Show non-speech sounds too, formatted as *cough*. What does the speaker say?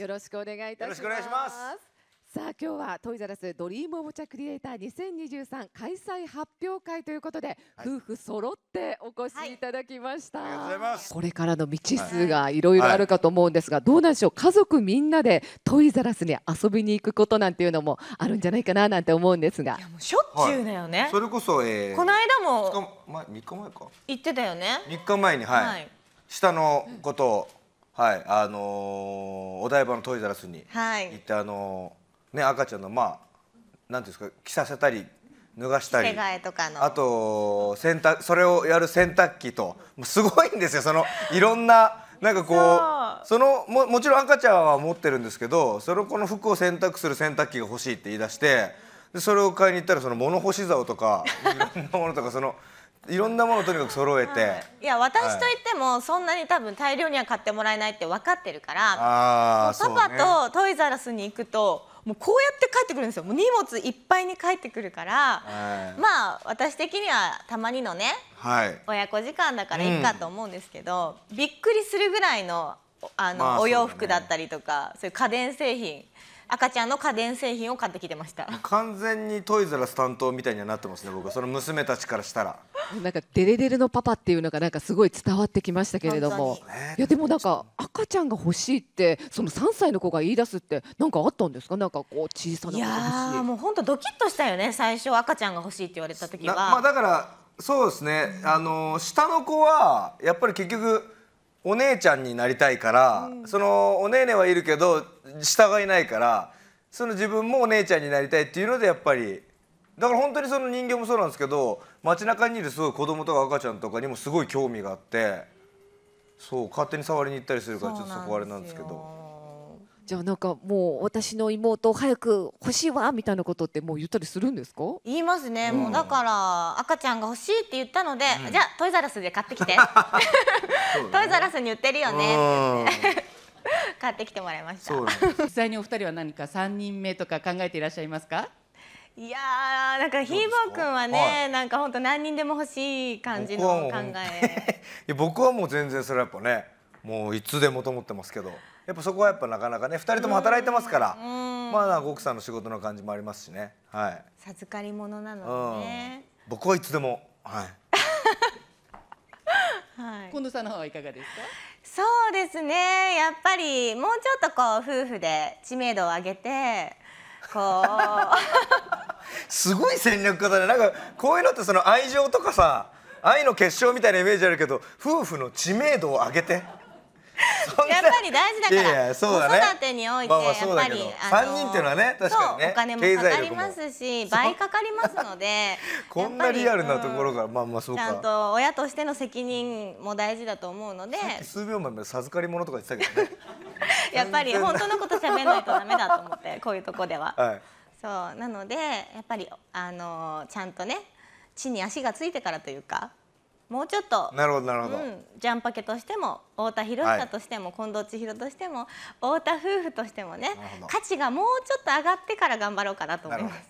よろしくお願いいたします。よろしくお願いします。さあ今日はトイザラスドリームおもちゃクリエイター2023開催発表会ということで、はい、夫婦揃ってお越しいただきました、はい、これからの未知数がいろいろあるかと思うんですが、はい、どうなんでしょう家族みんなでトイザラスに遊びに行くことなんていうのもあるんじゃないかななんて思うんですがいやもうしょっちゅうだよね、それこそ、えー、この間も3日前か行ってたよね3日前にはい、下のことを、うんはいあのー、お台場のトイザラスに行って、はい、あのー、ね、赤ちゃんのまあ何んですか着させたり脱がしたりあと洗濯それをやる洗濯機とすごいんですよそのいろんな。なんかこうそのももちろん赤ちゃんは持ってるんですけどその子の服を洗濯する洗濯機が欲しいって言い出してでそれを買いに行ったらその物干し竿とかいろんなものとかそのいろんなものとにかく揃えて、はい、いや私といってもそんなに多分大量には買ってもらえないって分かってるからパパとトイザラスに行くともうこうやって帰ってくるんですよもう荷物いっぱいに帰ってくるから、はい、まあ私的にはたまにのね、はい、親子時間だからいいかと思うんですけど、うん、びっくりするぐらいのあの、まあ、お洋服だったりとか、ね、そういう家電製品赤ちゃんの家電製品を買ってきてました完全にトイザらス担当みたいにはなってますね僕はその娘たちからしたらなんかデレデレのパパっていうのがなんかすごい伝わってきましたけれどもいやでもなんか赤ちゃんが欲しいってその3歳の子が言い出すって何かあったんですかなんかこう小さな子がいやもう本当ドキッとしたよね最初赤ちゃんが欲しいって言われた時はまあだからそうですねあの下の子はやっぱり結局お姉ちゃんになりたいから、そのお姉ねはいるけど下がいないからその自分もお姉ちゃんになりたいっていうのでやっぱりだから本当にその人間もそうなんですけど街中にいるすごい子供とか赤ちゃんとかにもすごい興味があってそう勝手に触りに行ったりするからちょっとそこあれなんですけど。じゃあなんかもう私の妹早く欲しいわみたいなことってもう言ったりするんですか言いますね、うん、もうだから赤ちゃんが欲しいって言ったので、うん、じゃあトイザラスで買ってきて、ね、トイザラスに売ってるよね買ってきてもらいました、実際にお二人は何か三人目とか考えていらっしゃいますかいやなんかひーぼーくんはね、はい、なんか本当何人でも欲しい感じの考え僕はもう全然それやっぱねもういつでもと思ってますけどやっぱそこはやっぱなかなかね2人とも働いてますから、まあ奥さんの仕事の感じもありますしね、はい、授かり物なのでね、僕はいつでもはい。*laughs* はい、近藤さんの方はいかがですかそうですねやっぱりもうちょっとこう夫婦で知名度を上げてこう *laughs* すごい戦略家だねなんかこういうのってその愛情とかさ愛の結晶みたいなイメージあるけど夫婦の知名度を上げて。*laughs* やっぱり大事だからいやそうだ、ね、子育てにおいて、やっぱり、ま3人っていうのはね確かにねお金もかかりますし倍かかりますので *laughs* こんなリアルなところが、まあまあそうちゃんと親としての責任も大事だと思うので数秒前まで授かり物とか言ってたけどね *laughs* やっぱり本当のこと喋んないとダメだと思ってこういうとこでは、はい、そうなのでやっぱりあのちゃんとね地に足がついてからというかもうちょっとなるほどなるほど、うん、ジャンパケとしても太田博久としても、はい、近藤千尋としても太田夫婦としてもね価値がもうちょっと上がってから頑張ろうかなと思います。